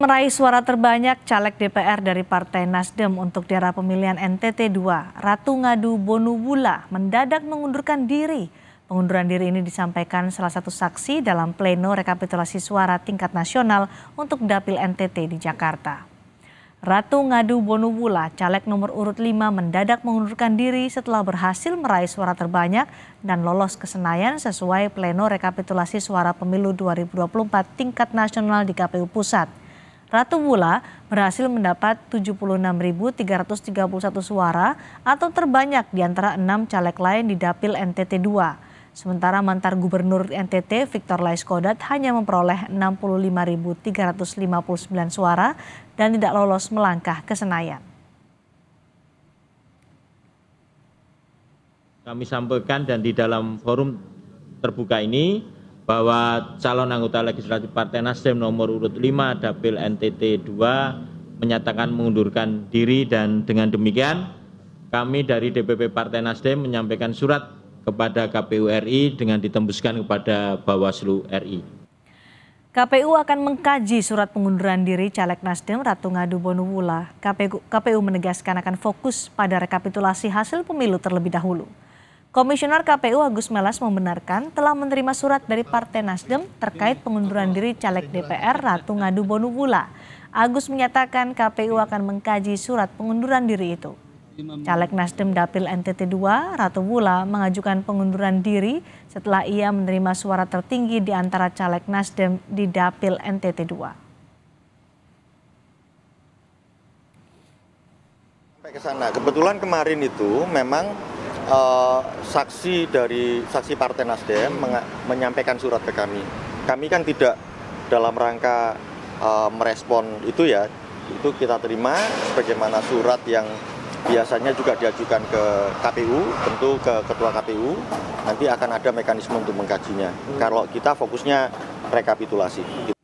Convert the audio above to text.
Meraih suara terbanyak caleg DPR dari Partai Nasdem untuk daerah pemilihan NTT 2, Ratu Ngadu Bonubula mendadak mengundurkan diri. Pengunduran diri ini disampaikan salah satu saksi dalam pleno rekapitulasi suara tingkat nasional untuk Dapil NTT di Jakarta. Ratu Ngadu Bonubula, caleg nomor urut 5 mendadak mengundurkan diri setelah berhasil meraih suara terbanyak dan lolos ke Senayan sesuai pleno rekapitulasi suara pemilu 2024 tingkat nasional di KPU Pusat. Ratu Wula berhasil mendapat 76.331 suara atau terbanyak di antara enam caleg lain di Dapil NTT 2. Sementara mantar gubernur NTT Victor Laiskodat hanya memperoleh 65.359 suara dan tidak lolos melangkah ke Senayan. Kami sampaikan dan di dalam forum terbuka ini bahwa calon anggota legislatif Partai Nasdem nomor urut 5 Dapil NTT 2 menyatakan mengundurkan diri dan dengan demikian kami dari DPP Partai Nasdem menyampaikan surat kepada KPU RI dengan ditembuskan kepada Bawaslu RI. KPU akan mengkaji surat pengunduran diri caleg Nasdem Ratu Ngadu Bonuwula. KPU, KPU menegaskan akan fokus pada rekapitulasi hasil pemilu terlebih dahulu. Komisioner KPU Agus Melas membenarkan telah menerima surat dari Partai Nasdem terkait pengunduran diri caleg DPR Ratu Ngadu Bonubula. Agus menyatakan KPU akan mengkaji surat pengunduran diri itu. Caleg Nasdem Dapil NTT 2, Ratu Bula, mengajukan pengunduran diri setelah ia menerima suara tertinggi di antara caleg Nasdem di Dapil NTT 2. Sampai ke sana, kebetulan kemarin itu memang uh, saksi dari saksi Partai Nasdem menyampaikan surat ke kami. Kami kan tidak dalam rangka uh, merespon itu ya. Itu kita terima sebagaimana surat yang biasanya juga diajukan ke KPU, tentu ke Ketua KPU. Nanti akan ada mekanisme untuk mengkajinya. Hmm. Kalau kita fokusnya rekapitulasi.